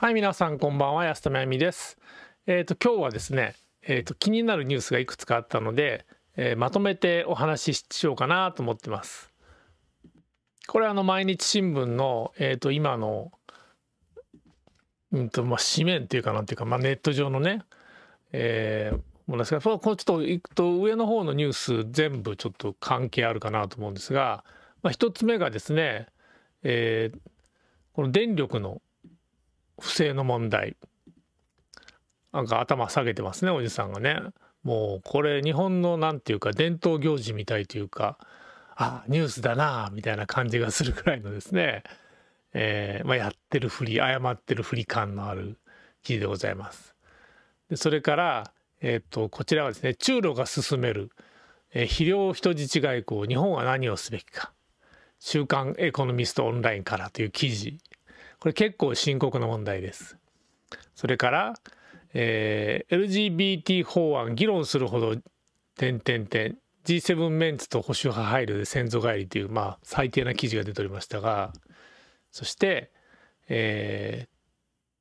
はい、皆さんこんばんは、安田真由美です。えっ、ー、と、今日はですね、えっ、ー、と、気になるニュースがいくつかあったので、えー、まとめてお話ししようかなと思ってます。これあの、毎日新聞の、えっ、と、今の、うんと、まあ、紙面というかなんていうか、まあ、ネット上のね、えー、ものですが、このちょっと行くと上の方のニュース全部ちょっと関係あるかなと思うんですが、まあ、一つ目がですね、えー、この電力の不正の問題なんか頭下げてますねおじさんがねもうこれ日本の何ていうか伝統行事みたいというかあニュースだなみたいな感じがするくらいのですね、えー、まあ、やってるふり謝ってるふり感のある記事でございます。でそれから、えーと、こちらはですね中ロが進める、えー、肥料人質外交日本は何をすべきか「週刊エコノミストオンライン」からという記事これ結構深刻な問題です。それから、えー、LGBT 法案議論するほど点点点 G7 メンツと保守派配慮で先祖返りという、まあ、最低な記事が出ておりましたがそして、え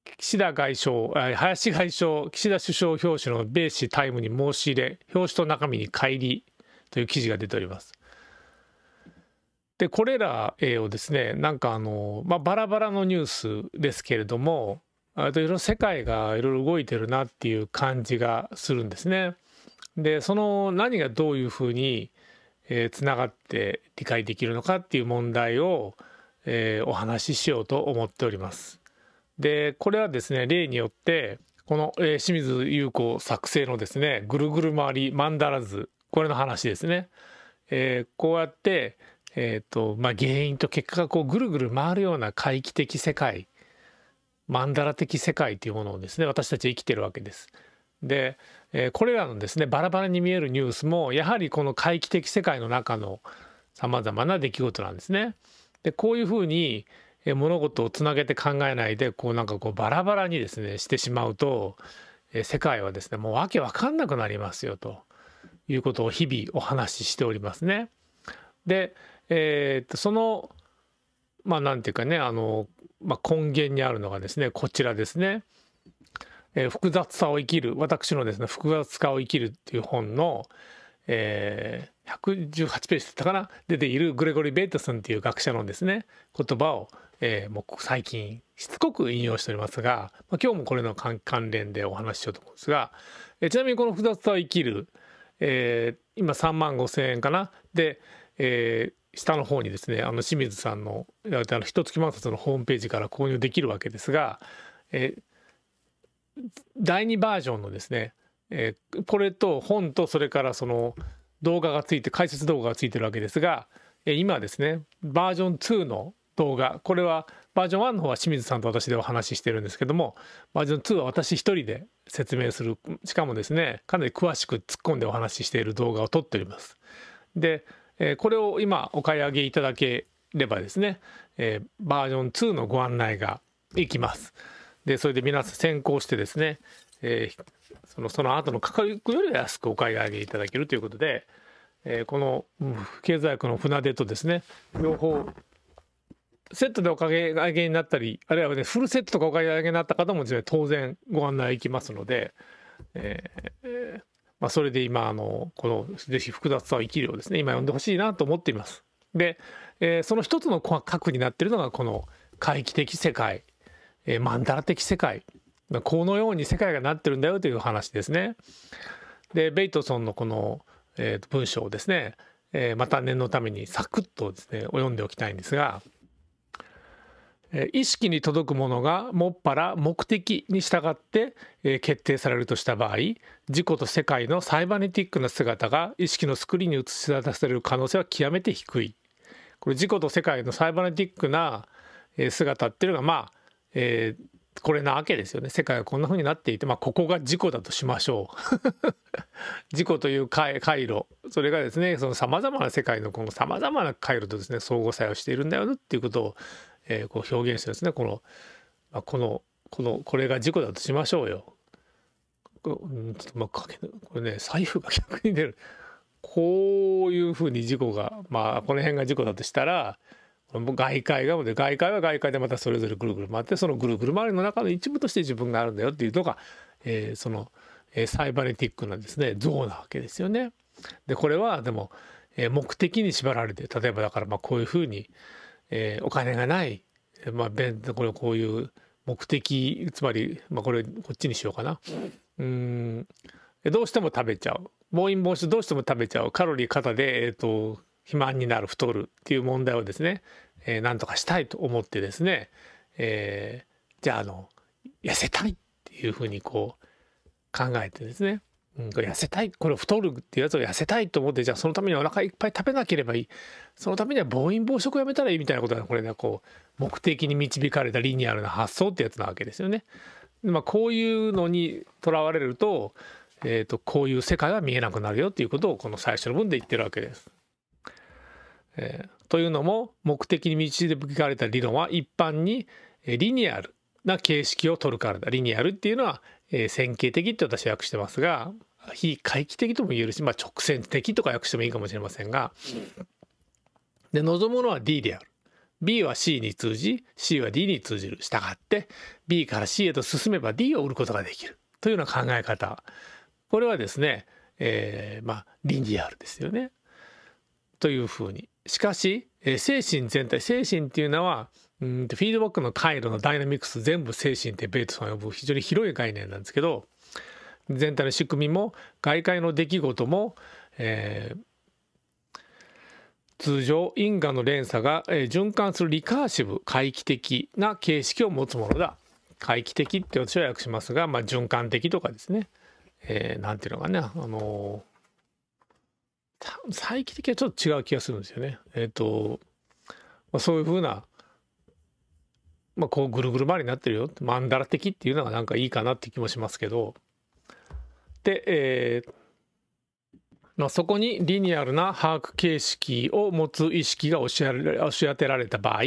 ー、岸田外相林外相岸田首相表紙の米紙タイムに申し入れ表紙と中身に乖離という記事が出ております。でこれらをですねなんかあの、まあ、バラバラのニュースですけれども世界がいろいろ動いてるなっていう感じがするんですね。でその何がどういうふうにつながって理解できるのかっていう問題を、えー、お話ししようと思っております。でこれはですね例によってこの、えー、清水優子作成のですね「ぐるぐる回り曼ンダ図」これの話ですね。えー、こうやってえーとまあ、原因と結果がこうぐるぐる回るような回帰的世界曼荼羅的世界というものをですね私たち生きてるわけです。で、えー、これらのですねバラバラに見えるニュースもやはりこの回帰的世界の中のさまざまな出来事なんですね。でこういうふうに物事をつなげて考えないでこうなんかこうバラバラにですねしてしまうと世界はですねもう訳わかんなくなりますよということを日々お話ししておりますね。でえー、そのまあなんていうかねあの、まあ、根源にあるのがですねこちらですね、えー、複雑さを生きる私のですね複雑化を生きるっていう本の、えー、118ページだったかな出ているグレゴリー・ベイトソンっていう学者のですね言葉を、えー、もう最近しつこく引用しておりますが、まあ、今日もこれの関連でお話ししようと思うんですが、えー、ちなみにこの複雑さを生きる、えー、今3万5,000円かなで、えー、下の方にですねあの清水さんの一月万冊のホームページから購入できるわけですが、え第2バージョンのですね、えこれと本とそれからその動画がついて解説動画がついてるわけですが、え今ですねバージョン2の動画これはバージョン1の方は清水さんと私でお話ししてるんですけどもバージョン2は私一人で説明するしかもですねかなり詳しく突っ込んでお話ししている動画を撮っております。でえこれを今お買い上げいただければですね、えバージョン2のご案内がいきます。で、それで皆さん先行してですね、えそのその後の価格より安くお買い上げいただけるということで、えこの経済学の船出とですね、両方セットでおかげ上げになったり、あるいはね、フルセットとかお買い上げになった方もですね、当然ご案内いきますので、えー、まあ、それで今あのこの是非複雑さを生きるをですね今読んでほしいなと思っています。で、えー、その一つの核になってるのがこの回帰的世界、えー、マンダラ的世界このように世界がなってるんだよという話ですね。でベイトソンのこの、えー、文章をですね、えー、また念のためにサクッとですね読んでおきたいんですが。意識に届くものがもっぱら目的に従って決定されるとした場合自己と世界のサイバネティックな姿が意識のスクリーンに映し出される可能性は極めて低いこれ自己と世界のサイバネティックな姿っていうのがまあ、えー、これなわけですよね世界はこんな風になっていて、まあ、ここが自己だとしましょう 自己という回路それがですねそのさまざまな世界のこのさまざまな回路とですね相互作用しているんだよねっていうことをえー、こう表現してですねこの、まあ、このこのこれが事故だとしましょうよ。これね財布が逆に出るこういうふうに事故がまあこの辺が事故だとしたら外界が外界は外界でまたそれぞれぐるぐる回ってそのぐるぐる回りの中の一部として自分があるんだよっていうのが、えー、その、えー、サイバネティックなですね像なわけですよね。でこれはでも、えー、目的に縛られて例えばだからまあこういうふうに、えー、お金がない、まあ、これこういう目的つまり、まあ、これこっちにしようかなうんどうしても食べちゃう暴飲暴食どうしても食べちゃうカロリー肩で、えーと、肥満になる太るっていう問題をですね、えー、なんとかしたいと思ってですね、えー、じゃああの痩せたいっていうふうにこう考えてですね痩せたいこれ太るっていうやつを痩せたいと思ってじゃあそのためにお腹いっぱい食べなければいいそのためには暴飲暴食をやめたらいいみたいなことがこれねこう目的に導かれたリニアルな発想ってやつなわけですよね。まあ、こういうのにとらわれると,、えー、とこういう世界は見えなくなるよっていうことをこの最初の文で言ってるわけです。えー、というのも目的に導かれた理論は一般にリニアルな形式を取るからだリニアルっていうのは、えー、線形的って私は訳してますが非回帰的とも言えるし、まあ、直線的とか訳してもいいかもしれませんが、で望むのは D である。B は C に通じ C は D に通じる。従って B から C へと進めば D を売ることができるというような考え方これはですね、えー、まあリニアルですよね。というふうに。しかし、えー、精神全体精神っていうのはうんフィードバックの回路のダイナミクス全部精神ってベートさんが呼ぶ非常に広い概念なんですけど全体の仕組みも外界の出来事も、えー、通常因果の連鎖が、えー、循環するリカーシブ回帰的な形式を持つものだ回帰的って私は訳しますが、まあ、循環的とかですね何、えー、なんていうのかなあのー、再帰的はちょっと違う気がするんですよね。えっ、ー、と、まあ、そういうふうな、まあ、こうぐるぐる回りになってるよマンダラ的っていうのがなんかいいかなって気もしますけど。、えーまあ、そこにリニアルな把握形式を持つ意識が押し当てられた場合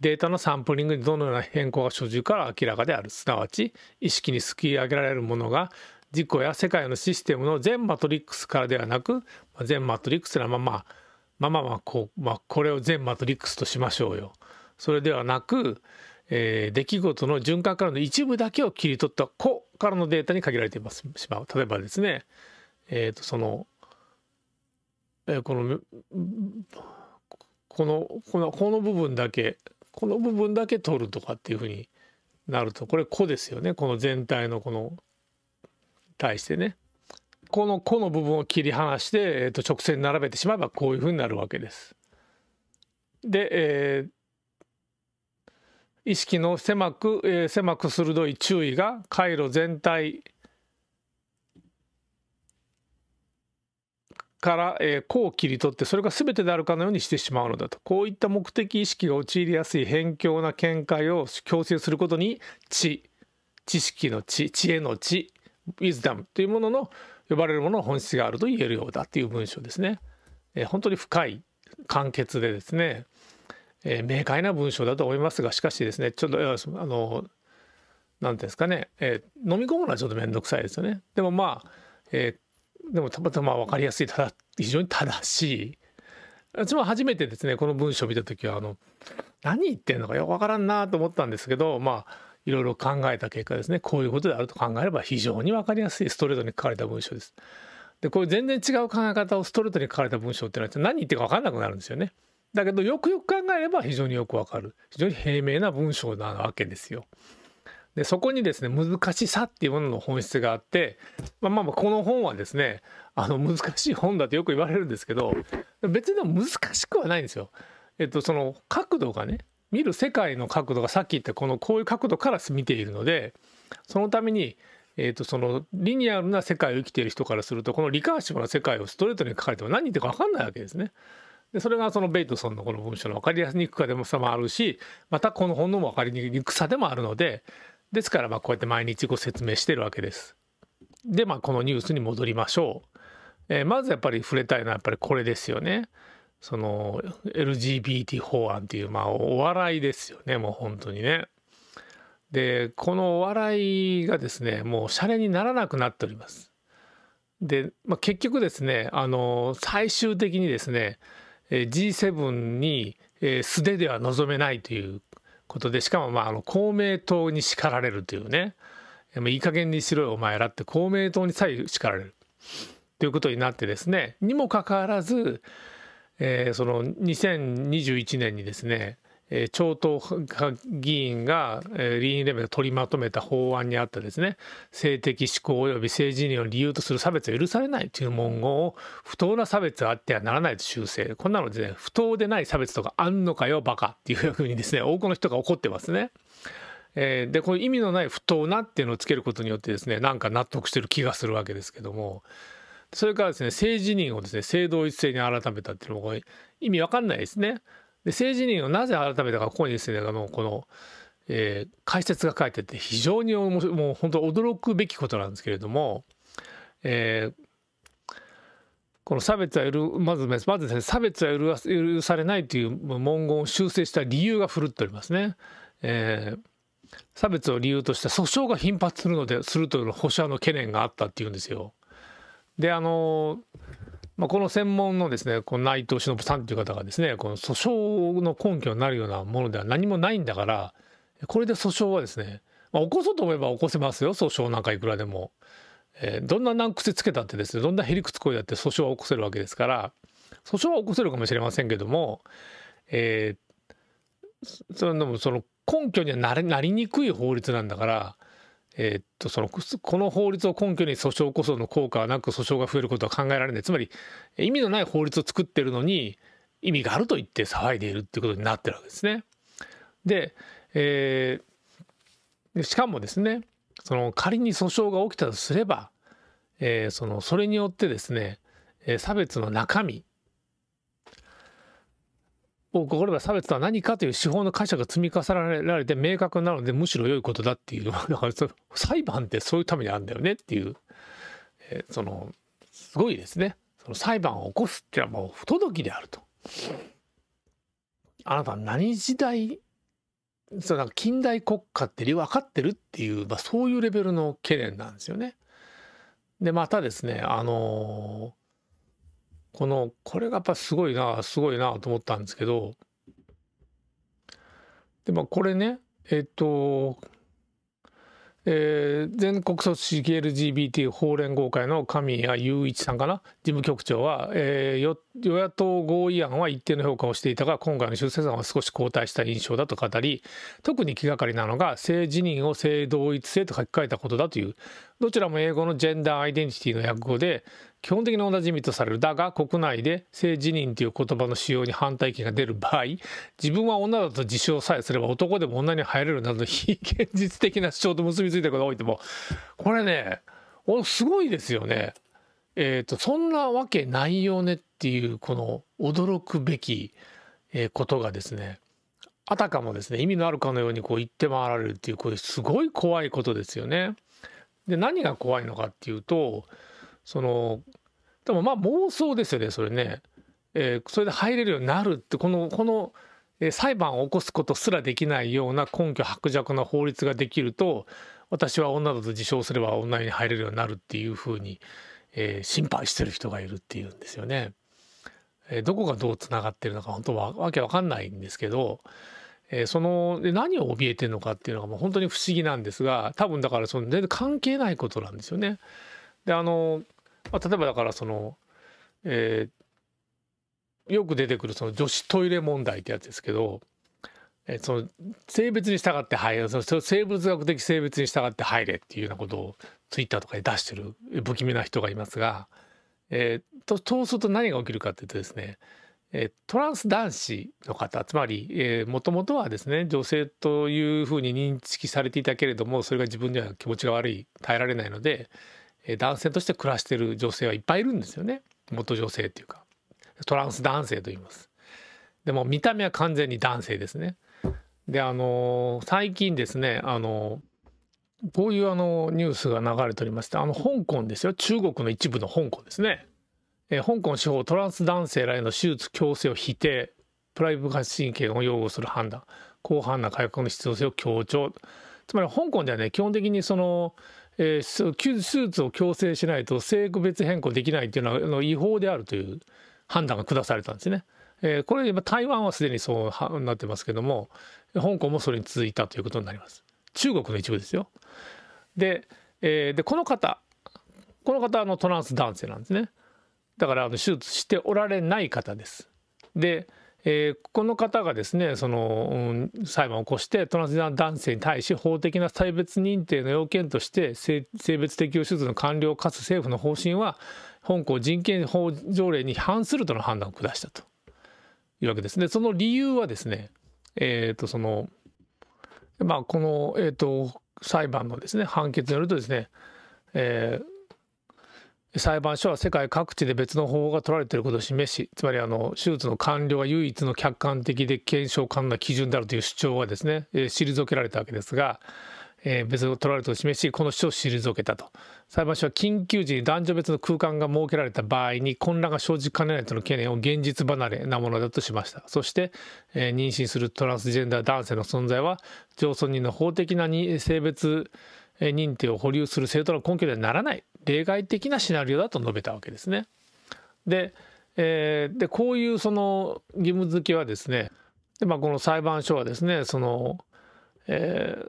データのサンプリングにどのような変更が所持から明らかであるすなわち意識にすき上げられるものが事故や世界のシステムの全マトリックスからではなく全マトリックスなまままままこう、まあ、これを全マトリックスとしましょうよ。それではなく、えー、出来事の循環からの一部だけを切り取った個からのデータに限られてますしまう例えばですねえっ、ー、とその、えー、このこのこのこの部分だけこの部分だけ取るとかっていうふうになるとこれ「個」ですよねこの全体のこの対してね。この「個」の部分を切り離して、えー、と直線に並べてしまえばこういうふうになるわけです。で、えー、意識の狭く、えー、狭く鋭い注意が回路全体から、えー、こう切り取ってそれが全てであるかのようにしてしまうのだとこういった目的意識が陥りやすい偏境な見解を強制することに知知識の知知恵の知ウィズダムというものの呼ばれるものの本質があると言えるようだっていう文章ですね。えー、本当に深い簡潔でですねえー、明快な文章だと思いますがしかしですねちょっとあの何ですかね、えー、飲み込むのはちょっと面倒くさいですよね。でもまあ、えー、でもたまたま分かりやすいただ非常に正しい。私も初めてですねこの文章を見た時はあの何言ってんのかよく分からんなと思ったんですけどまあいろいろ考えた結果ですねこういうことであると考えれば非常に分かりやすいストレートに書かれた文章です。でこういう全然違う考え方をストレートに書かれた文章っていうのは何言ってるか分かんなくなるんですよね。だけどよくよく考えれば非常によくわかる非常に平明な文章なわけですよ。でそこにですね難しさっていうものの本質があって、まあ、まあこの本はですねあの難しい本だとよく言われるんですけど別にでも難しくはないんですよ。えっとその角度がね見る世界の角度がさっき言ったこのこういう角度から見ているのでそのために、えとそのリニアルな世界を生きている人からするとこのリカーシブな世界をストレートに書かれても何言ってるか分かんないわけですね。でそれがそのベイトソンのこの文章の分かりやすにくさでもさもあるしまたこの本の分かりにくさでもあるのでですからまあこうやって毎日ご説明してるわけです。でまあこのニュースに戻りましょう。えー、まずやっぱり触れたいのはやっぱりこれですよね。その LGBT 法案っていうまあお笑いですよねもう本当にね。でこのお笑いがですねもうシャレにならなくなっております。で、まあ、結局ですねあの最終的にですね G7 に素手では望めないということでしかもまああの公明党に叱られるというねいい加減にしろよお前らって公明党にさえ叱られるということになってですねにもかかわらず、えー、その2021年にですねえ超党派議員が、え議員連盟で取りまとめた法案にあったですね性的指向及び性自認を理由とする差別は許されないという文言を不当な差別はあってはならないと修正こんなのでね不当でない差別とかあんのかよバカっていうふうにですね多くの人が怒ってますね。えでこの意味のない不当なっていうのをつけることによってですねなんか納得してる気がするわけですけどもそれからですね性自認をですね性同一性に改めたっていうのも意味わかんないですね。で政治人をなぜ改めたかここにですねあのこの、えー、解説が書いてて非常にもう本当驚くべきことなんですけれども、えー、この差別はまずまずですね差別は許されないという文言を修正した理由がふるっておりますね。えー差別を理由とした訴訟が頻発するのでするという保守派の懸念があったっていうんですよ。であのまあ、この専門のですねこの内藤忍さんという方がですねこの訴訟の根拠になるようなものでは何もないんだからこれで訴訟はですね、まあ、起こそうと思えば起こせますよ訴訟なんかいくらでも、えー、どんな難癖つけたってですねどんなへりくつこいだって訴訟は起こせるわけですから訴訟は起こせるかもしれませんけども、えー、その根拠にはなりにくい法律なんだからえー、っとそのこの法律を根拠に訴訟こその効果はなく訴訟が増えることは考えられないつまり意味のない法律を作ってるのに意味があると言って騒いでいるっていうことになってるわけですね。で,、えー、しかもですねその仮に訴訟が起きたとすれば、えー、そのそれによってですね差別の中身を試ば差別とは何かという手法の解釈が積み重ねられて明確なのでむしろ良いことだっていうのはだからそ裁判ってそういうためにあるんだよねっていう、えー、そのすごいですねその裁判を起こすっていうのはもう不届きであると。あなた何時代その近代国家って理分かってるっていう、まあ、そういうレベルの懸念なんですよね。でまたですねあのーこのこれがやっぱすごいなすごいなと思ったんですけどでもこれねえっと、えー、全国組織 LGBT 法連合会の神谷雄一さんかな事務局長は、えー、与野党合意案は一定の評価をしていたが今回の修正案は少し後退した印象だと語り特に気がかりなのが性自認を性同一性と書き換えたことだというどちらも英語のジェンダーアイデンティティの訳語で、基本的に同じ意味とされるだが国内で性自認という言葉の使用に反対意見が出る場合自分は女だと自称さえすれば男でも女に入れるなどの非現実的な主張と結びついたことが多いともこれねすごいですよね。えーとそんなわけないよねっていうこの驚くべきことがですねあたかもですね意味のあるかのようにこう言って回られるっていうこれすごい怖いことですよね。で何が怖いのかっていうとそのでもまあ妄想ですよねそれね、えー、それで入れるようになるってこのこの、え裁判を起こすことすらできないような根拠薄弱な法律ができると私は女だと自称すれば女に入れるようになるっていうふうに、えー、心配してる人がいるっていうんですよね。えー、どこがどうつながってるのか本当はわけわかんないんですけど。えー、そので何を怯えてるのかっていうのがもう本当に不思議なんですが多分だからその全然関係ないことなんですよね。であのまあ、例えばだからその、えー、よく出てくるその女子トイレ問題ってやつですけど、えー、その性別に従って入れその生物学的性別に従って入れっていうようなことをツイッターとかで出してる不気味な人がいますが、えー、とそうすると何が起きるかっていうとですねトランス男子の方つまりもともとはですね女性というふうに認識されていたけれどもそれが自分では気持ちが悪い耐えられないので、男性として暮らしている女性はいっぱいいるんですよね元女性っていうかトランス男性と言いますでも見た目は完全に男性ですねであの最近ですねあのこういうあのニュースが流れておりましてあの香港ですよ中国の一部の香港ですね、え香港司法トランス男性らへの手術強制を否定プライブ発信権を擁護する判断広範な改革の必要性を強調つまり香港ではね基本的にそのえー、手術を強制しないと性別変更できないというのはあの違法であるという判断が下されたんですね。えー、これ台湾はすでにそうなってますけども香港もそれに続いたということになります。中国の一部ですよ。で,、えー、でこの方この方のトランス男性なんですね。だから手術しておられない方です。でえー、この方がですねその、うん、裁判を起こしてトランスジェンダー男性に対し法的な差別認定の要件として性別適用手術の完了かつ政府の方針は香港人権法条例に反するとの判断を下したというわけですね。その理由はですね、えー、とそのまあ、この、えー、と裁判のですね判決によるとですね、えー裁判所は世界各地で別の方法が取られていることを示しつまりあの手術の完了が唯一の客観的で検証可能な基準であるという主張がですね、えー、退けられたわけですが、えー、別の取られたと示しこの主張を退けたと裁判所は緊急時に男女別の空間が設けられた場合に混乱が生じかねないとの懸念を現実離れなものだとしましたそして、えー、妊娠するトランスジェンダー男性の存在は上訴人の法的な性別認定を保留する正当の根拠ではならない例外的なシナリオだと述べたわけですね。で,、えー、でこういうその義務付けはですねで、まあ、この裁判所はですねその、えー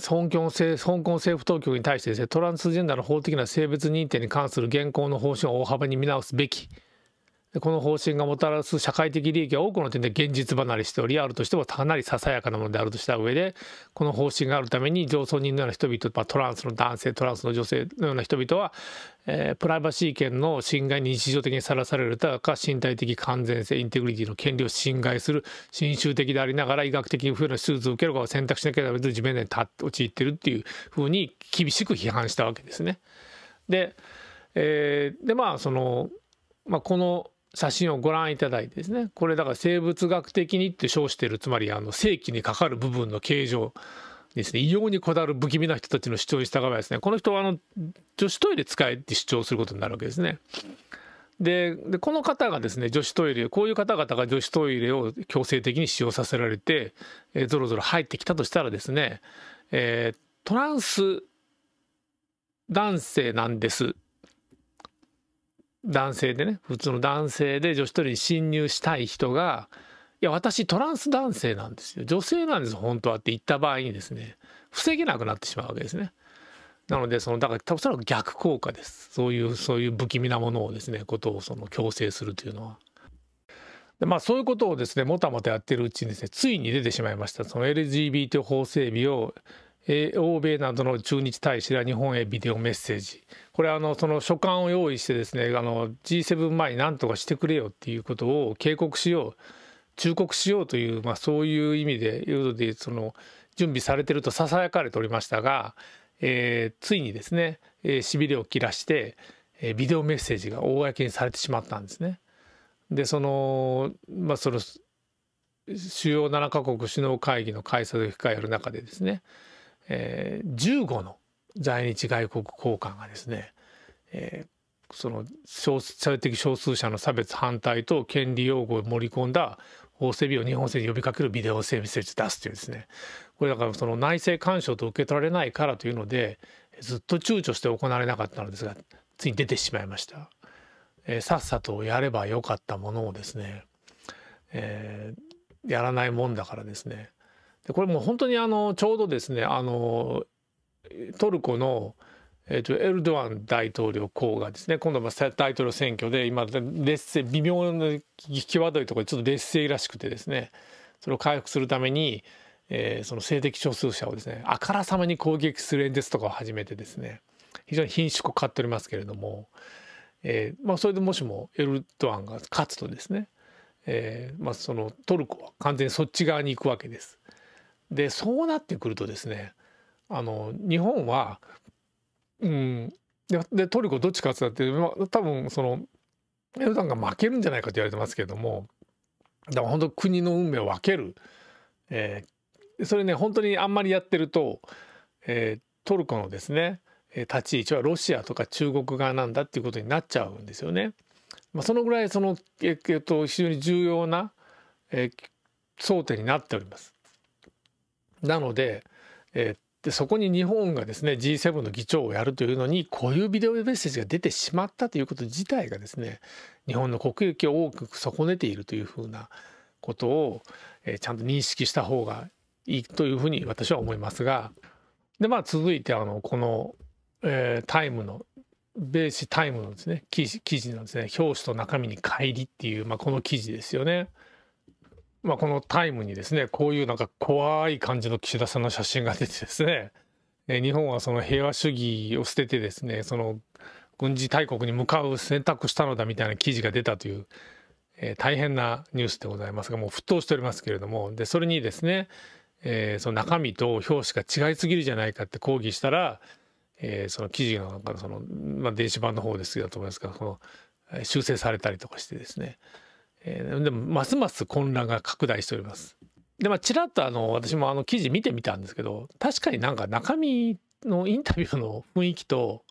香港政香港政府当局に対してですねトランスジェンダーの法的な性別認定に関する現行の方針を大幅に見直すべきこの方針がもたらす社会的利益は多くの点で現実離れしておりあるとしてもかなりささやかなものであるとした上でこの方針があるために上層人のような人々、まあ、トランスの男性トランスの女性のような人々は、えー、プライバシー権の侵害に日常的にさらされるたか身体的完全性インテグリティの権利を侵害する侵襲的でありながら医学的に不要な手術を受けるかを選択しなければけず地面に陥ってるっていうふうに厳しく批判したわけですね。で,、えー、でまあその、まあ、この写真をご覧いただいてですねこれだから生物学的にって称してるつまりあの正規にかかる部分の形状ですね異様にこだわる不気味な人たちの主張に従ばですねこの人はあの女子トイレ使えって主張することになるわけですね。でこの方がですね女子トイレこういう方々が女子トイレを強制的に使用させられて、えぞろぞろ入ってきたとしたらですね、えー、トランス男性なんです男性でね普通の男性で女子トイレに侵入したい人が「いや私トランス男性なんですよ女性なんです本当は」って言った場合にですね防げなくなってしまうわけですね。なのでそのだからおそらく逆効果ですそういうそういう不気味なものをですねことをその強制するというのは。でまあ、そういうことをですねもたもたやってるうちにですねついに出てしまいましたその LGBT 法整備をえ欧米などの駐日大使ら日本へビデオメッセージこれあのその書簡を用意してですねあの G7 前に何とかしてくれよっていうことを警告しよう忠告しようという、まあ、そういう意味でいうのでその準備されてるとささやかれておりましたが、えー、ついにですね、えしびれを切らして、えー、ビデオメッセージが公にされてしまったんですね。でその,、まあ、その主要7カ国首脳会議の開催を控える中でですねえ15の在日外国高官がですね、えその少数的少数者の差別反対と権利擁護を盛り込んだ法整備を日本政府に呼びかけるビデオ整備設置出すというですねこれだからその内政干渉と受け取られないからというのでずっと躊躇して行われなかったのですがついに出てしまいました、えー、さっさとやればよかったものをですね、えー、やらないもんだからですねこれも本当にあのちょうどですねあのトルコのえー、とエルドアン大統領補がですね今度は大統領選挙で今劣勢微妙な際どいところでちょっと劣勢らしくてですねそれを回復するために、えー、その性的少数者をですねあからさまに攻撃する演説とかを始めてですね非常に品種を買っておりますけれども、えーまあ、それでもしもエルドアンが勝つとですね、えーまあ、そのトルコは完全にそっち側に行くわけです。でそうなってくるとですねあの日本は、うん、でトルコどっちかって言ったって、ま多分そのエルダンが負けるんじゃないかと言われてますけれどもだから本当国の運命を分ける、えー、それね本当にあんまりやってると、えー、トルコのですね立ち位置はロシアとか中国側なんだっていうことになっちゃうんですよね。まあ、そのぐらいその、えっと、非常に重要な、えー、争点になっております。なので、えー、でそこに日本がですね G7 の議長をやるというのにこういうビデオメッセージが出てしまったということ自体がですね日本の国益を大きく損ねているというふうなことを、えー、ちゃんと認識した方がいいというふうに私は思いますがでまあ続いてあのこの、えー、タイムの米紙タイムのですね記事記事のですね表紙と中身に乖離っていう、まあ、この記事ですよね。まあ、この「タイムにですねこういうなんか怖い感じの岸田さんの写真が出てですね日本はその平和主義を捨ててですねその軍事大国に向かう選択したのだみたいな記事が出たという、えー、大変なニュースでございますがもう沸騰しておりますけれどもでそれにですね、えー、その中身と表紙が違いすぎるじゃないかって抗議したら、えー、その記事がその、まあ、電子版の方ですけどと思いますがその修正されたりとかしてですねえー、でもますます混乱が拡大しております。でまあちらっとあの私もあの記事見てみたんですけど確かになんか中身のインタビューの雰囲気と、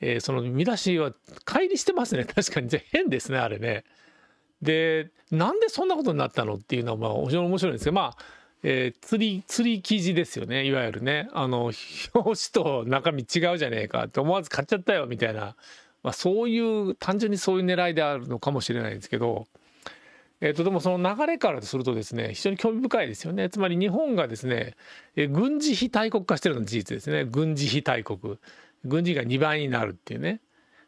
えー、その見出しは乖離してますね確かに変ですねあれね。でなんでそんなことになったのっていうのはまあ非常に面白いんですけどまあえー、釣り釣り記事ですよねいわゆるねあの表紙と中身違うじゃねえかって思わず買っちゃったよみたいな、まあ、そういう単純にそういう狙いであるのかもしれないんですけどえー、とでもその流れからするとですね非常に興味深いですよねつまり日本がですね、え軍事費大国化してるの事実ですね軍事費大国軍事費が2倍になるっていうね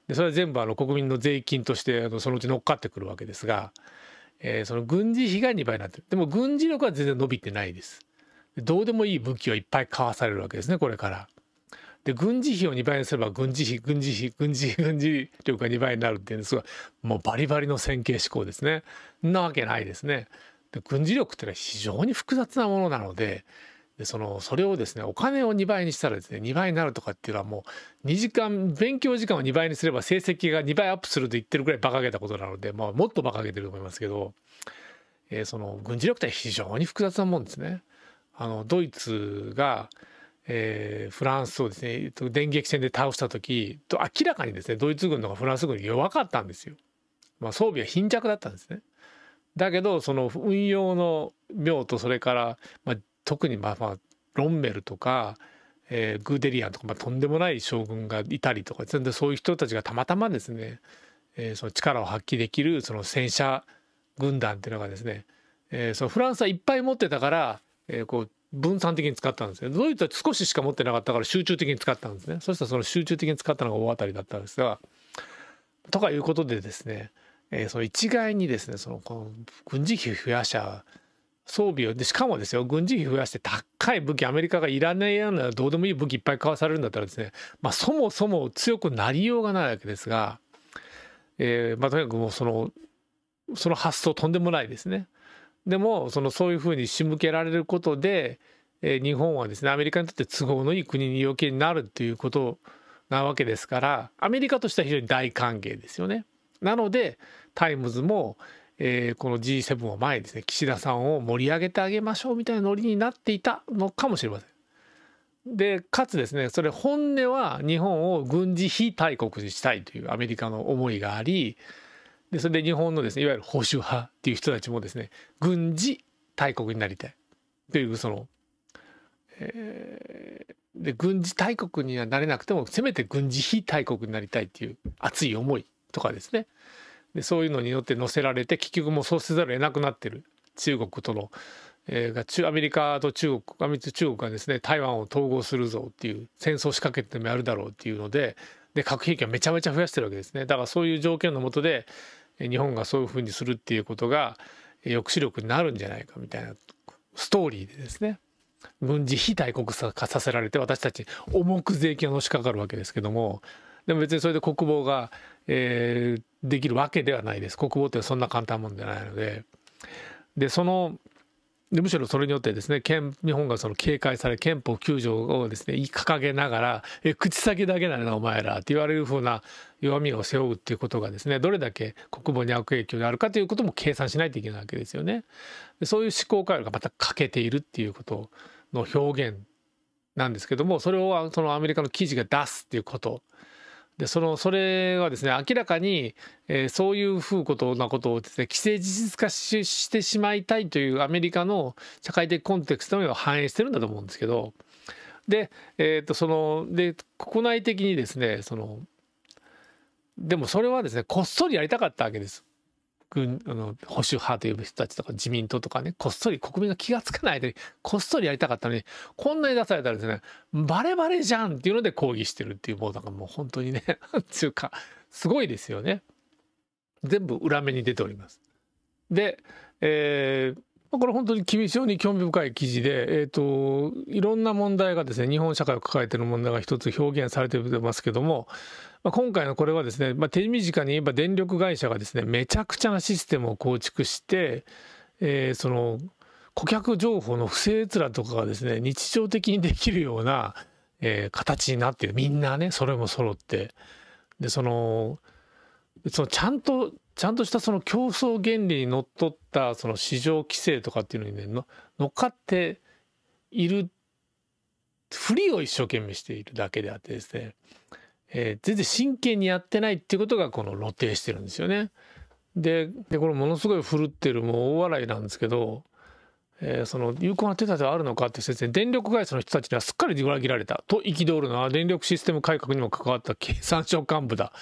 でそれは全部あの国民の税金としてあのそのうち乗っかってくるわけですが、えー、その軍事費が2倍になってるでも軍事力は全然伸びてないですどうでもいい武器をいっぱい買わされるわけですねこれから。で軍事費を2倍にすれば軍事費軍事費軍事費軍事力が2倍になるっていうんですがもうバリバリの線形思考ですね。なわけないですね。で軍事力ってのは非常に複雑なものなのででそのそれをですねお金を2倍にしたらですね2倍になるとかっていうのはもう2時間勉強時間を2倍にすれば成績が2倍アップすると言ってるぐらい馬鹿げたことなので、まあ、もっと馬鹿げてると思いますけど、えー、その軍事力って非常に複雑なもんですね。あのドイツがえー、フランスをですね電撃戦で倒した時と明らかにですねドイツ軍とかフランス軍弱かったんですよ。まあ、装備は貧弱だったんですね。だけどその運用の妙とそれから、まあ、特にまあまあロンメルとか、えー、グーデリアンとか、まあ、とんでもない将軍がいたりとか全然そういう人たちがたまたまですね、えー、その力を発揮できるその戦車軍団っていうのがですね、えー、そのフランスはいっぱい持ってたから、えー、こう分散的に使ったんですよドイツは少ししか持ってなかったから集中的に使ったんですねそしたらその集中的に使ったのが大当たりだったんですがとかいうことでですね、えー、その一概にですねそのこの軍事費を増やしたゃ装備をでしかもですよ軍事費増やして高い武器アメリカがいらないようなどうでもいい武器いっぱい買わされるんだったらですね、まあ、そもそも強くなりようがないわけですが、えーまあ、とにかくもうそのその発想とんでもないですね。でもそのそういうふうに仕向けられることで、え日本はですねアメリカにとって都合のいい国に余計になるということなわけですからアメリカとしては非常に大歓迎ですよね。なのでタイムズも、えー、この G7 を前にですね岸田さんを盛り上げてあげましょうみたいなノリになっていたのかもしれません。でかつですねそれ本音は日本を軍事非大国にしたいというアメリカの思いがありでそれで日本のですねいわゆる保守派っていう人たちもですね軍事大国になりたいというその、えー、で軍事大国にはなれなくてもせめて軍事非大国になりたいっていう熱い思いとかですねでそういうのによって乗せられて結局もうそうせざるを得なくなってる中国との、えー、が中アメリカと中国アメリカ中国がですね台湾を統合するぞっていう戦争仕掛けてもやるだろうっていうのでで核兵器はめちゃめちゃ増やしてるわけですねだからそういう条件のもとで日本がそういうふうにするっていうことが抑止力になるんじゃないかみたいなストーリーでですね軍事非大国化させられて私たち重く税金がのしかかるわけですけどもでも別にそれで国防が、えー、できるわけではないです国防ってそんな簡単もんじゃないのででそのでむしろそれによってですね日本がその警戒され憲法9条をですね掲げながら「え口先だけなのお前ら」って言われるふうな弱みを背負うっていうことがですねどれだけ国防に悪影響があるかということも計算しないといけないわけですよね。そういう思考回路がまた欠けているっていうことの表現なんですけどもそれをそのアメリカの記事が出すっていうことでそのそれはですね明らかに、えー、そういうふうことなことをですね既成事実化してしまいたいというアメリカの社会的コンテクストを反映してるんだと思うんですけどで,、えーっとそので国内的にですねそのでもそれはですねこっそりやりたかったわけです。軍あの保守派という人たちとか自民党とかねこっそり国民が気が付かない間にこっそりやりたかったのにこんなに出されたらですねバレバレじゃんっていうので抗議してるっていうもうなんかもう本当にね何 うかすごいですよね。全部裏目に出ております。で、えーこれ本当に非常に興味深い記事で、えーといろんな問題がですね日本社会を抱えている問題が一つ表現されてますけどもまあ、今回のこれはですね、まあ、手短に言えば電力会社がですねめちゃくちゃなシステムを構築して、えー、その顧客情報の不正閲覧とかがですね日常的にできるような、えー、形になっているみんなねそれも揃ってでそのそのちゃんとちゃんとしたその競争原理にのっとったその市場規制とかっていうのにね乗っかっているふりを一生懸命しているだけであってですねえー、全然真剣にやってないっていうことがこの露呈してるんですよね。ででこれものすごいふるってるもう大笑いなんですけど、えー、その有効な手立てはあるのかって先生電力会社の人たちにはすっかり裏切られたと憤るのは電力システム改革にも関わった 経産省幹部だ、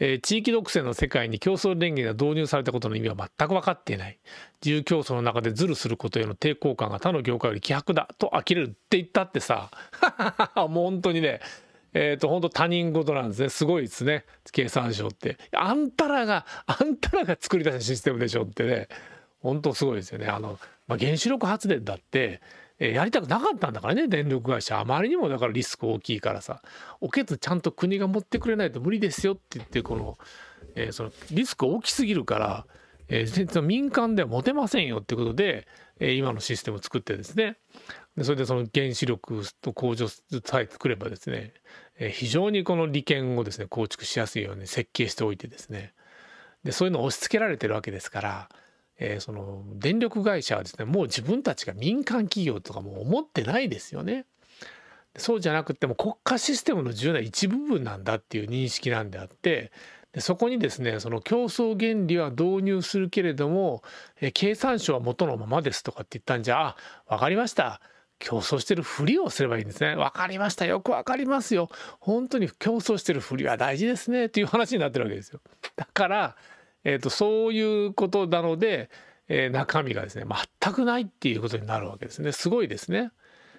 えー、地域独占の世界に競争電源が導入されたことの意味は全く分かっていない自由競争の中でズルすることへの抵抗感が他の業界より希薄だと呆れるって言ったってさ もう本当にねえっ、ー、と、本当他人事なんですね。すごいですね。経産省って。あんたらが、あんたらが作り出したシステムでしょってね。本当すごいですよね。あの、まあ、原子力発電だって、えー、やりたくなかったんだからね、電力会社。あまりにもだからリスク大きいからさ、おけつちゃんと国が持ってくれないと無理ですよって言って、この、えー、そのリスク大きすぎるから、えー、民間では持てませんよってことで、えー、今のシステムを作ってですね、それでその原子力と工場さえ作ればですね、え非常にこの利権をですね構築しやすいように設計しておいてですねでそういうのを押し付けられてるわけですから、えー、その電力会社はですねもう自分たちが民間企業とかも思ってないですよね。そうじゃなくても国家システムの重要な一部分なんだっていう認識なんであってでそこにですねその競争原理は導入するけれども、え経産省は元のままですとかって言ったんじゃあ分かりました競争してるふりをすればいいんですね。わかりました。よくわかりますよ。本当に競争してるふりは大事ですね。っていう話になってるわけですよ。だから、えっ、ー、と、そういうことなので、えー、中身がですね、全くないっていうことになるわけですね。すごいですね。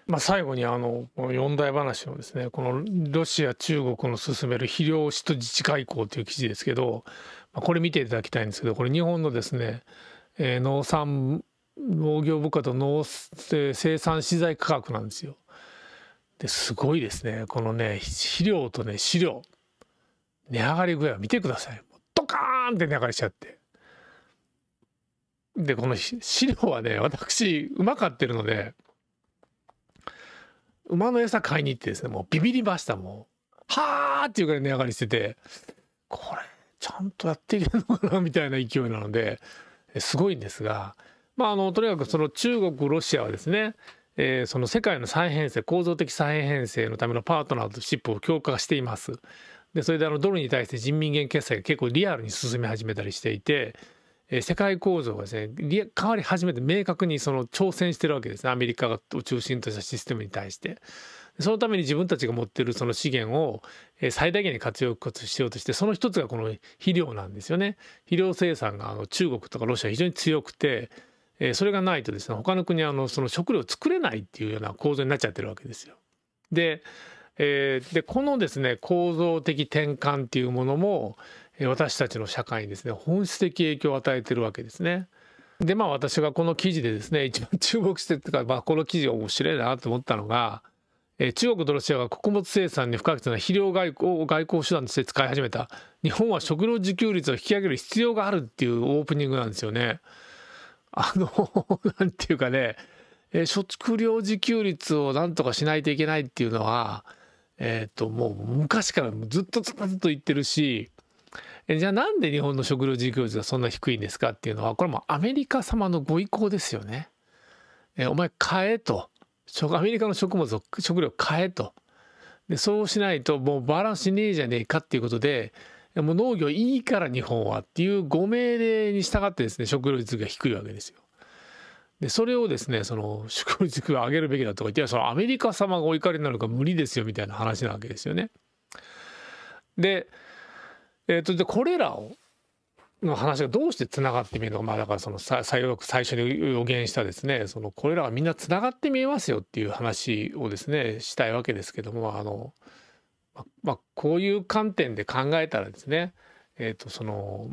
まあ、最後にあの四大話のですねこのロシア中国の進める肥料使途自治外交という記事ですけどまあ、これ見ていただきたいんですけどこれ日本のですねえ農産農業物価と農生産資材価格なんですよ。ですごいですねこのね肥料とね飼料値上がり具合を見てくださいドカーンって値上がりしちゃってでこの飼料はね私馬飼ってるので馬の餌買いに行ってですねもうビビりましたもうはあっていうぐらい値上がりしててこれちゃんとやっていけるのかなみたいな勢いなのですごいんですがまあ、あのとにかくその中国ロシアはですね、えー、その世界の再編成構造的再編成のためのパートナーとシップを強化しています。でそれであのドルに対して人民元決済が結構リアルに進み始めたりしていて、えー、世界構造がですね変わり始めて明確にその挑戦してるわけですねアメリカを中心としたシステムに対して。そのために自分たちが持っているその資源を最大限に活用しようとしてその一つがこの肥料なんですよね。肥料生産があの中国とかロシア非常に強くてえー、それがないとですね他の国はあのその食料を作れないっていうような構造になっちゃってるわけですよ。で,、えー、でこのですね構造的転換っていうものも私たちの社会にですね本質的影響を与えてるわけですね。でまあ私がこの記事でですね一番注目してっていうか、まあ、この記事面白いなと思ったのが、えー、中国とロシアが穀物生産に不可欠な肥料外交外交手段として使い始めた日本は食料自給率を引き上げる必要があるっていうオープニングなんですよね。あの、なんていうかね、えー、食料自給率をなんとかしないといけないっていうのは、えっ、ー、と、もう昔からずっとずっと言ってるし、えじゃあなんで日本の食料自給率がそんな低いんですかっていうのは、これもアメリカ様のご意向ですよね。えー、お前買えと。アメリカの食物を、食料買えと。で、そうしないともうバランスしねえじゃねえかっていうことで、もう農業いいから日本はっていうご命令に従ってですね食料率が低いわけですよ。でそれをですねその食料率を上げるべきだとか言ってそのアメリカ様がお怒りになるか無理ですよみたいな話なわけですよね。で,、えーと、でこれらをの話がどうしてつながって見えるのか、まあ、だからその最最初に予言したですねそのこれらはみんなつながって見えますよっていう話をですねしたいわけですけどもあのまあ、こういう観点で考えたらですね、えー、とその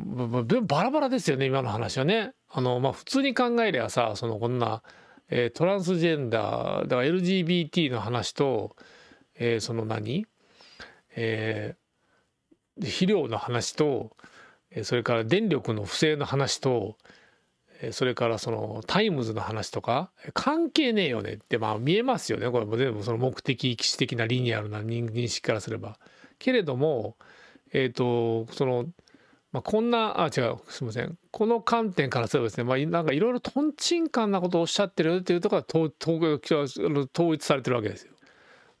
バラバラですよね今の話はね。あのまあ、普通に考えりゃさそのこんな、えー、トランスジェンダーだから LGBT の話と、えー、その何、えー、肥料の話と、えー、それから電力の不正の話と、それからそのタイムズの話とか関係ねえよねってまあ見えますよねこれも全部その目的意識的なリニアルな認識からすれば。けれどもえっ、とその、まあ、こんなあ違うすみませんこの観点からすればですね、まあ、なんかいろいろとんちんかんなことをおっしゃってるっていうところが統一されてるわけですよ。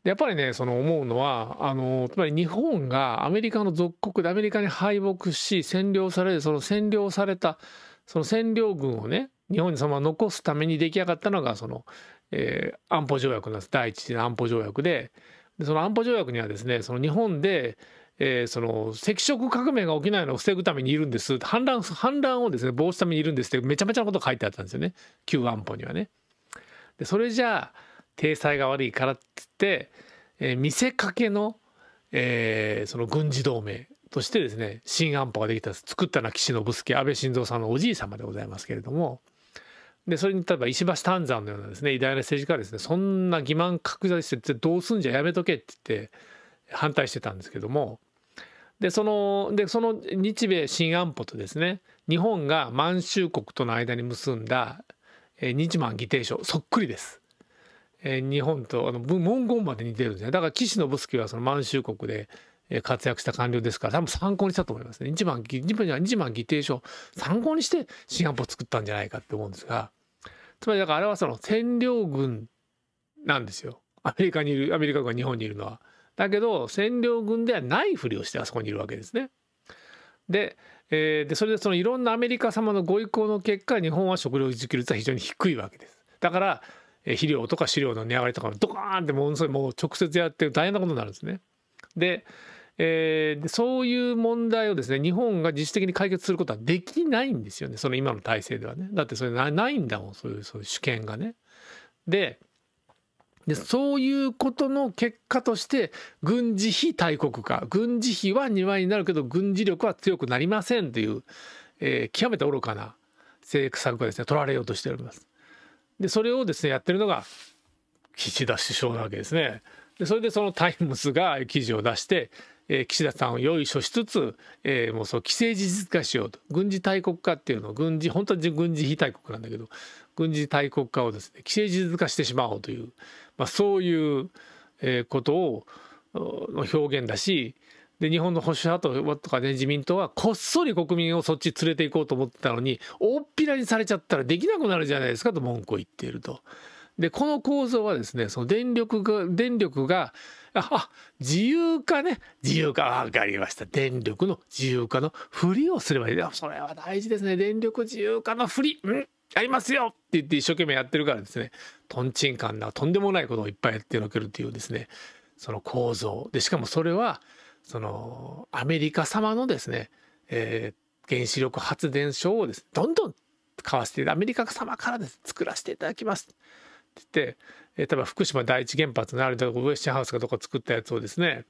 やっぱりねその思うのはあのつまり日本がアメリカの属国でアメリカに敗北し占領されるその占領されたその占領軍をね日本にそのまま残すために出来上がったのがその、えー、安保条約なんです第一次安保条約ででその安保条約にはですねその日本で、えー、その赤色革命が起きないのを防ぐためにいるんです反乱反乱をですね防止ためにいるんですってめちゃめちゃなこと書いてあったんですよね旧安保にはね。でそれじゃあ体裁が悪いからっつって、えー、見せかけの、えー、その軍事同盟としてですね新安保ができた作ったのは岸信介安倍晋三さんのおじい様でございますけれどもでそれに例えば石橋丹山のようなですね偉大な政治家はですねそんな欺瞞拡大してどうすんじゃやめとけって言って反対してたんですけどもでそのでその日米新安保とですね日本が満州国との間に結んだ日満議定書そっくりです。日本とあの文言まで似てるんですねだから岸信介はその満州国で活躍した官僚ですから多分参考にしたと思いますね。一番日本には一番議定書参考にしてシンガポール作ったんじゃないかって思うんですがつまりだからあれはその占領軍なんですよアメリカにいるアメリカ軍が日本にいるのは。だけど占領軍ではないふりをしてあそこにいるわけですね。で,、えー、でそれでそのいろんなアメリカ様のご意向の結果日本は食料自給率は非常に低いわけです。だから肥料とか飼料の値上がりとかドカーンってものすごいもう直接やって大変なことになるんですね。でえー、そういう問題をですね日本が自主的に解決することはできないんですよねその今の体制ではねだってそれないんだもんそういうそういう主権がね。ででそういうことの結果として軍事費大国化軍事費は2倍になるけど軍事力は強くなりませんという、えー、極めて愚かな政策がですね取られようとしております。でそれをですねやってるのが岸田首相なわけですね。でそれでそのタイムズが記事を出してえー、岸田さんを用意書しつつ、えー、もうそう既成事実化しようと軍事大国化っていうのを軍事本当は軍事非大国なんだけど軍事大国化をですね既成事実化してしまおうという、まあ、そういう、えー、ことを表現だしで日本の保守派とか、ね、自民党はこっそり国民をそっち連れて行こうと思ってたのに大っぴらにされちゃったらできなくなるじゃないですかと文句を言っていると。でこの構造はですねその電力が電力があ自由化ね自由化分かりました電力の自由化のふりをすればいいそれは大事ですね電力自由化のふりうんありますよって言って一生懸命やってるからですねとんちんかんなとんでもないことをいっぱいやってのけるっていうですねその構造でしかもそれはそのアメリカ様のですね、えー、原子力発電所をですねどんどん買わせてアメリカ様からです、作らせていただきます。ってて例えば福島第一原発のあるとこウエスチハウスかどこ作ったやつをですね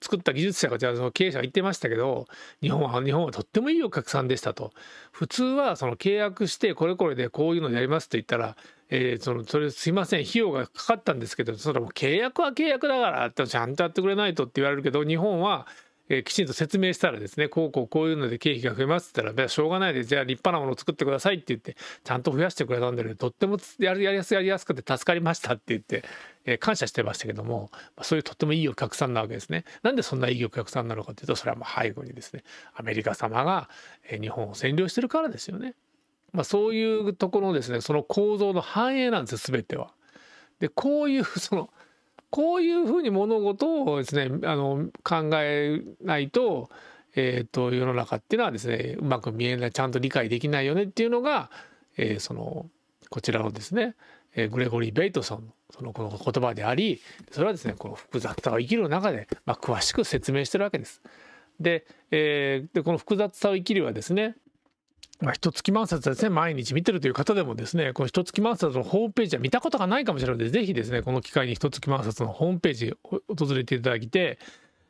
作った技術者がじゃあその経営者が言ってましたけど日本は日本はとってもいいお客さんでしたと普通はその契約してこれこれでこういうのやりますと言ったら、えー、そのそれすいません費用がかかったんですけどそれも契約は契約だからちゃんとやってくれないとって言われるけど日本はえー、きちんと説明したらですねこうこうこういうので経費が増えますって言ったらしょうがないでじゃあ立派なものを作ってくださいって言ってちゃんと増やしてくれたんだけどとってもやりやすやりやすくて助かりましたって言って、えー、感謝してましたけども、まあ、そういうとってもいいお客さんなわけですね。なんでそんないいお客さんなのかというとそれはもう背後にですねアメリカ様が日本を占領してるからですよね。まあ、そういうところのですねその構造の反映なんですよ全ては。でこういうそのこういうふうに物事をですねあの考えないと,、えーと、世の中っていうのはですねうまく見えないちゃんと理解できないよねっていうのが、えー、そのこちらのですね、えグレゴリー・ベイトソンのそのこの言葉でありそれはですねこの複雑さを生きる中で、まあ、詳しく説明してるわけです。でえー、えでこの複雑さを生きるはですねまあ、一月満冊ですね、毎日見てるという方でもですね、この一月満冊のホームページは見たことがないかもしれないので、ぜひですね、この機会に一月満冊のホームページ訪れていただいて、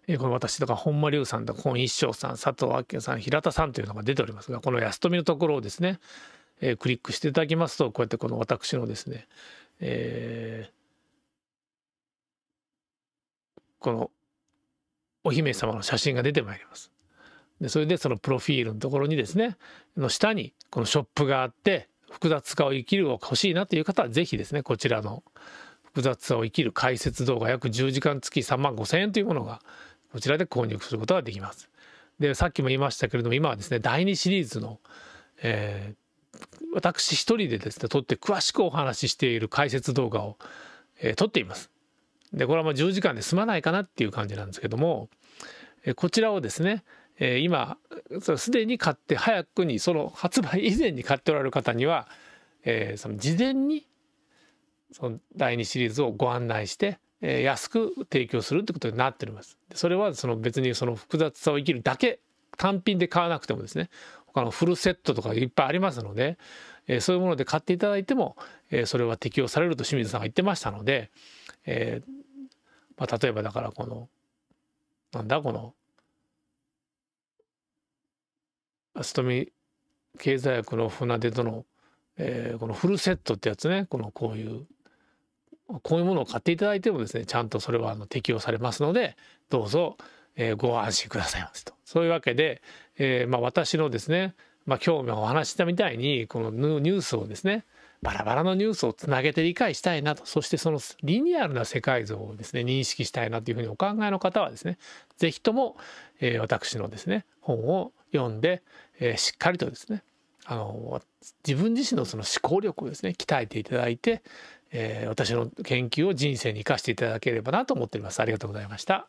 えー、この私とか本間龍さんとか本一生さん、佐藤明さん、平田さんというのが出ておりますが、この安富のところをですね、えー、クリックしていただきますと、こうやってこの私のですね、えー、このお姫様の写真が出てまいります。でそれでそのプロフィールのところにですねの下にこのショップがあって複雑化を生きるを欲しいなという方は是非ですねこちらの複雑さを生きる解説動画約10時間付き3万5,000円というものがこちらで購入することができます。でさっきも言いましたけれども今はですね第2シリーズの、えー、私一人でですね撮って詳しくお話ししている解説動画を、えー、撮っています。でこれはまあ10時間で済まないかなっていう感じなんですけども、えー、こちらをですねえー、今すでに買って早くにその発売以前に買っておられる方には、えー、その事前にその第2シリーズをご案内して、えー、安く提供するってことになっております。それはその別にその複雑さを生きるだけ単品で買わなくてもですね他のフルセットとかいっぱいありますので、えー、そういうもので買っていただいても、えー、それは適用されると清水さんが言ってましたので、えーまあ、例えばだからこのなんだこの足富経済学の船出との、えー、このフルセットってやつねこのこういうこういうものを買っていただいてもですねちゃんとそれはあの適用されますのでどうぞ、えー、ご安心くださいませとそういうわけで、えーまあ、私のですね、まあ、今日お話したみたいにこのニュースをですねバラバラのニュースをつなげて理解したいなとそしてそのリニアルな世界像をですね認識したいなというふうにお考えの方はですね是非とも、えー、私のですね本を読んで、えー、しっかりとですねあの自分自身のその思考力をですね鍛えていただいて、えー、私の研究を人生に生かしていただければなと思っております。ありがとうございました。